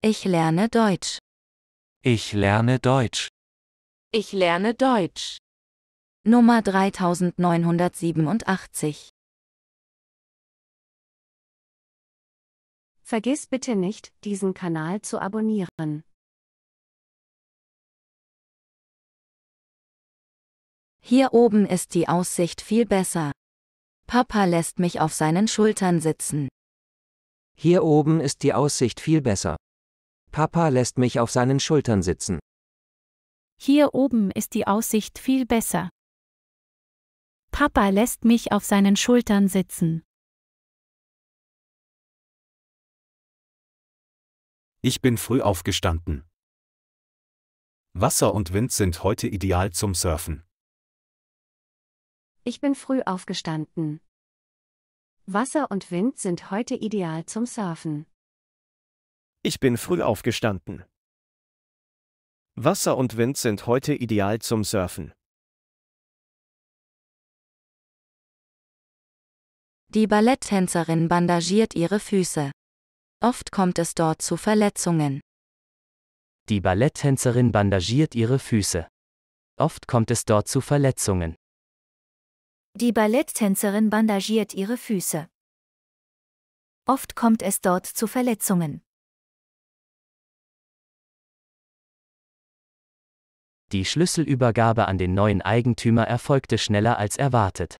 Ich lerne Deutsch. Ich lerne Deutsch. Ich lerne Deutsch. Nummer 3987. Vergiss bitte nicht, diesen Kanal zu abonnieren. Hier oben ist die Aussicht viel besser. Papa lässt mich auf seinen Schultern sitzen. Hier oben ist die Aussicht viel besser. Papa lässt mich auf seinen Schultern sitzen. Hier oben ist die Aussicht viel besser. Papa lässt mich auf seinen Schultern sitzen. Ich bin früh aufgestanden. Wasser und Wind sind heute ideal zum Surfen. Ich bin früh aufgestanden. Wasser und Wind sind heute ideal zum Surfen. Ich bin früh aufgestanden. Wasser und Wind sind heute ideal zum Surfen. Die Balletttänzerin bandagiert ihre Füße. Oft kommt es dort zu Verletzungen. Die Balletttänzerin bandagiert ihre Füße. Oft kommt es dort zu Verletzungen. Die Balletttänzerin bandagiert ihre Füße. Oft kommt es dort zu Verletzungen. Die Schlüsselübergabe an den neuen Eigentümer erfolgte schneller als erwartet.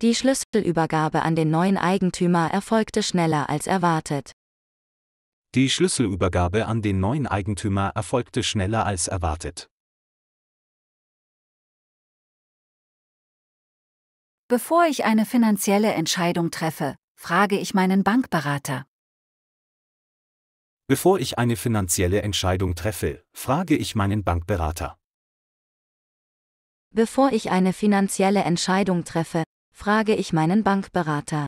Die Schlüsselübergabe an den neuen Eigentümer erfolgte schneller als erwartet. Die Schlüsselübergabe an den neuen Eigentümer erfolgte schneller als erwartet. Bevor ich eine finanzielle Entscheidung treffe, frage ich meinen Bankberater. Bevor ich eine finanzielle Entscheidung treffe, frage ich meinen Bankberater. Bevor ich eine finanzielle Entscheidung treffe, frage ich meinen Bankberater.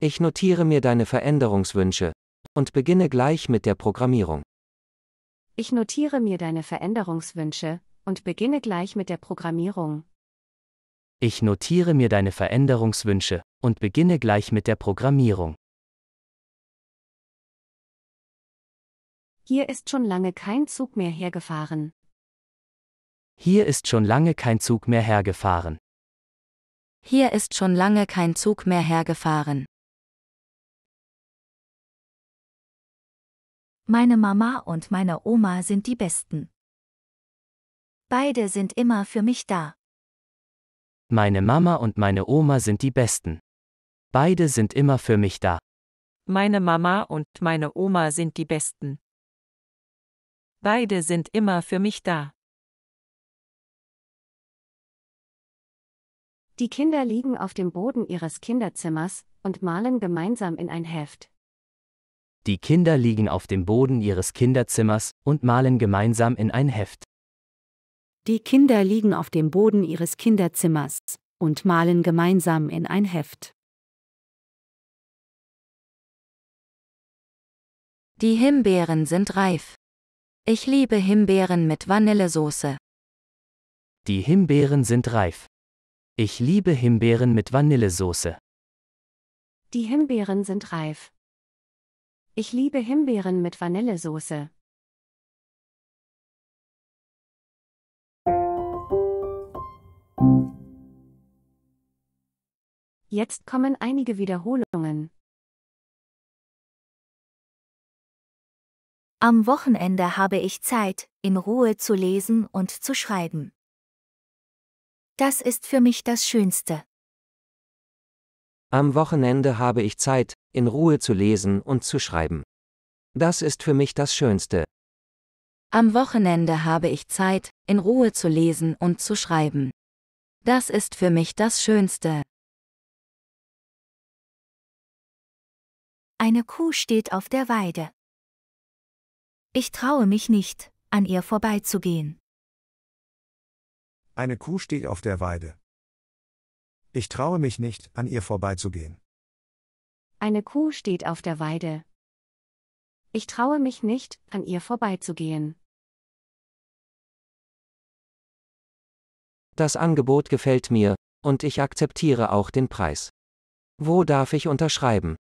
Ich notiere mir deine Veränderungswünsche und beginne gleich mit der Programmierung. Ich notiere mir deine Veränderungswünsche und beginne gleich mit der Programmierung. Ich notiere mir deine Veränderungswünsche und beginne gleich mit der Programmierung. Hier ist schon lange kein Zug mehr hergefahren. Hier ist schon lange kein Zug mehr hergefahren. Hier ist schon lange kein Zug mehr hergefahren. Meine Mama und meine Oma sind die Besten. Beide sind immer für mich da. Meine Mama und meine Oma sind die Besten. Beide sind immer für mich da. Meine Mama und meine Oma sind die Besten. Beide sind immer für mich da. Die Kinder liegen auf dem Boden ihres Kinderzimmers und malen gemeinsam in ein Heft. Die Kinder liegen auf dem Boden ihres Kinderzimmers und malen gemeinsam in ein Heft. Die Kinder liegen auf dem Boden ihres Kinderzimmers und malen gemeinsam in ein Heft. Die Himbeeren sind reif. Ich liebe Himbeeren mit Vanillesoße. Die Himbeeren sind reif. Ich liebe Himbeeren mit Vanillesoße. Die Himbeeren sind reif. Ich liebe Himbeeren mit Vanillesoße. Jetzt kommen einige Wiederholungen. Am Wochenende habe ich Zeit, in Ruhe zu lesen und zu schreiben. Das ist für mich das Schönste. Am Wochenende habe ich Zeit, in Ruhe zu lesen und zu schreiben. Das ist für mich das Schönste. Am Wochenende habe ich Zeit, in Ruhe zu lesen und zu schreiben. Das ist für mich das Schönste. Eine Kuh steht auf der Weide. Ich traue mich nicht, an ihr vorbeizugehen. Eine Kuh steht auf der Weide. Ich traue mich nicht, an ihr vorbeizugehen. Eine Kuh steht auf der Weide. Ich traue mich nicht, an ihr vorbeizugehen. Das Angebot gefällt mir, und ich akzeptiere auch den Preis. Wo darf ich unterschreiben?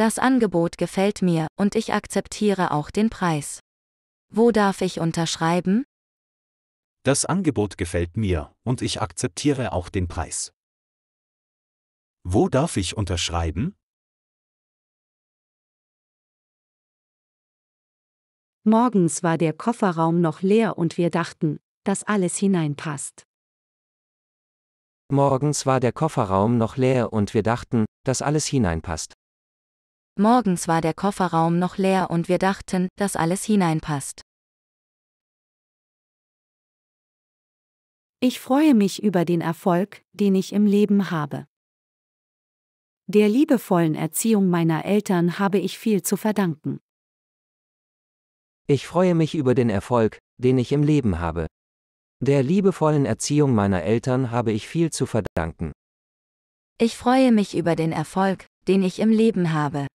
Das Angebot gefällt mir und ich akzeptiere auch den Preis. Wo darf ich unterschreiben? Das Angebot gefällt mir und ich akzeptiere auch den Preis. Wo darf ich unterschreiben? Morgens war der Kofferraum noch leer und wir dachten, dass alles hineinpasst. Morgens war der Kofferraum noch leer und wir dachten, dass alles hineinpasst. Morgens war der Kofferraum noch leer und wir dachten, dass alles hineinpasst. Ich freue mich über den Erfolg, den ich im Leben habe. Der liebevollen Erziehung meiner Eltern habe ich viel zu verdanken. Ich freue mich über den Erfolg, den ich im Leben habe. Der liebevollen Erziehung meiner Eltern habe ich viel zu verdanken. Ich freue mich über den Erfolg, den ich im Leben habe.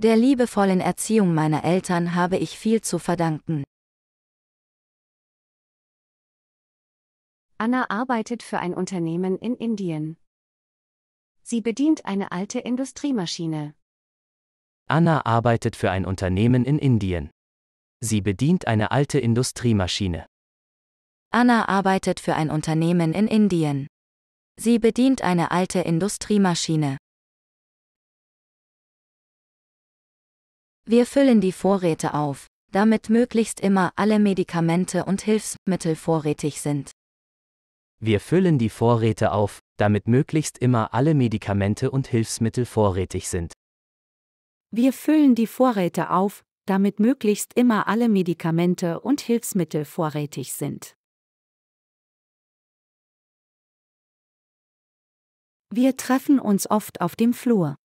Der liebevollen Erziehung meiner Eltern habe ich viel zu verdanken. Anna arbeitet für ein Unternehmen in Indien. Sie bedient eine alte Industriemaschine. Anna arbeitet für ein Unternehmen in Indien. Sie bedient eine alte Industriemaschine. Anna arbeitet für ein Unternehmen in Indien. Sie bedient eine alte Industriemaschine. Wir füllen die Vorräte auf, damit möglichst immer alle Medikamente und Hilfsmittel vorrätig sind. Wir füllen die Vorräte auf, damit möglichst immer alle Medikamente und Hilfsmittel vorrätig sind. Wir füllen die Vorräte auf, damit möglichst immer alle Medikamente und Hilfsmittel vorrätig sind. Wir treffen uns oft auf dem Flur.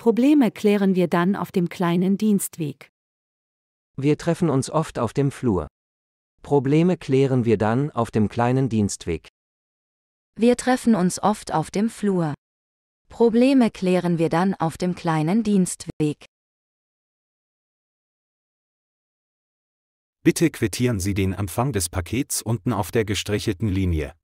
Probleme klären wir dann auf dem kleinen Dienstweg. Wir treffen uns oft auf dem Flur. Probleme klären wir dann auf dem kleinen Dienstweg. Wir treffen uns oft auf dem Flur. Probleme klären wir dann auf dem kleinen Dienstweg. Bitte quittieren Sie den Empfang des Pakets unten auf der gestrichelten Linie.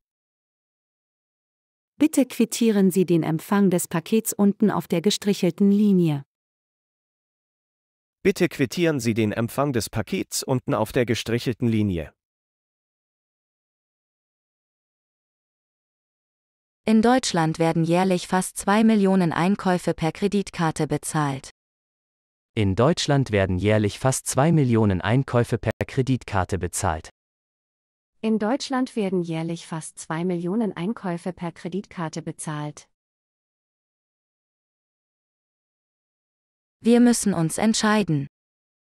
Bitte quittieren Sie den Empfang des Pakets unten auf der gestrichelten Linie. Bitte quittieren Sie den Empfang des Pakets unten auf der gestrichelten Linie. In Deutschland werden jährlich fast 2 Millionen Einkäufe per Kreditkarte bezahlt. In Deutschland werden jährlich fast 2 Millionen Einkäufe per Kreditkarte bezahlt. In Deutschland werden jährlich fast 2 Millionen Einkäufe per Kreditkarte bezahlt. Wir müssen uns entscheiden.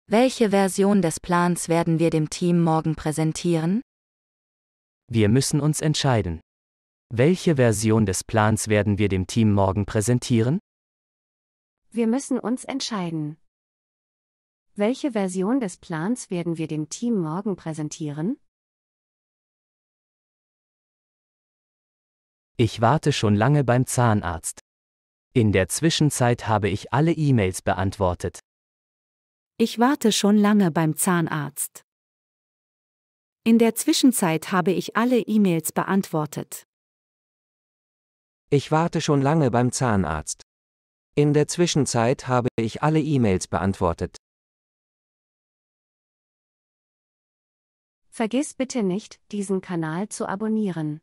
Welche Version des Plans werden wir dem Team morgen präsentieren? Wir müssen uns entscheiden. Welche Version des Plans werden wir dem Team morgen präsentieren? Wir müssen uns entscheiden. Welche Version des Plans werden wir dem Team morgen präsentieren? Ich warte schon lange beim Zahnarzt. In der Zwischenzeit habe ich alle E-Mails beantwortet. Ich warte schon lange beim Zahnarzt. In der Zwischenzeit habe ich alle E-Mails beantwortet. Ich warte schon lange beim Zahnarzt. In der Zwischenzeit habe ich alle E-Mails beantwortet. Vergiss bitte nicht, diesen Kanal zu abonnieren.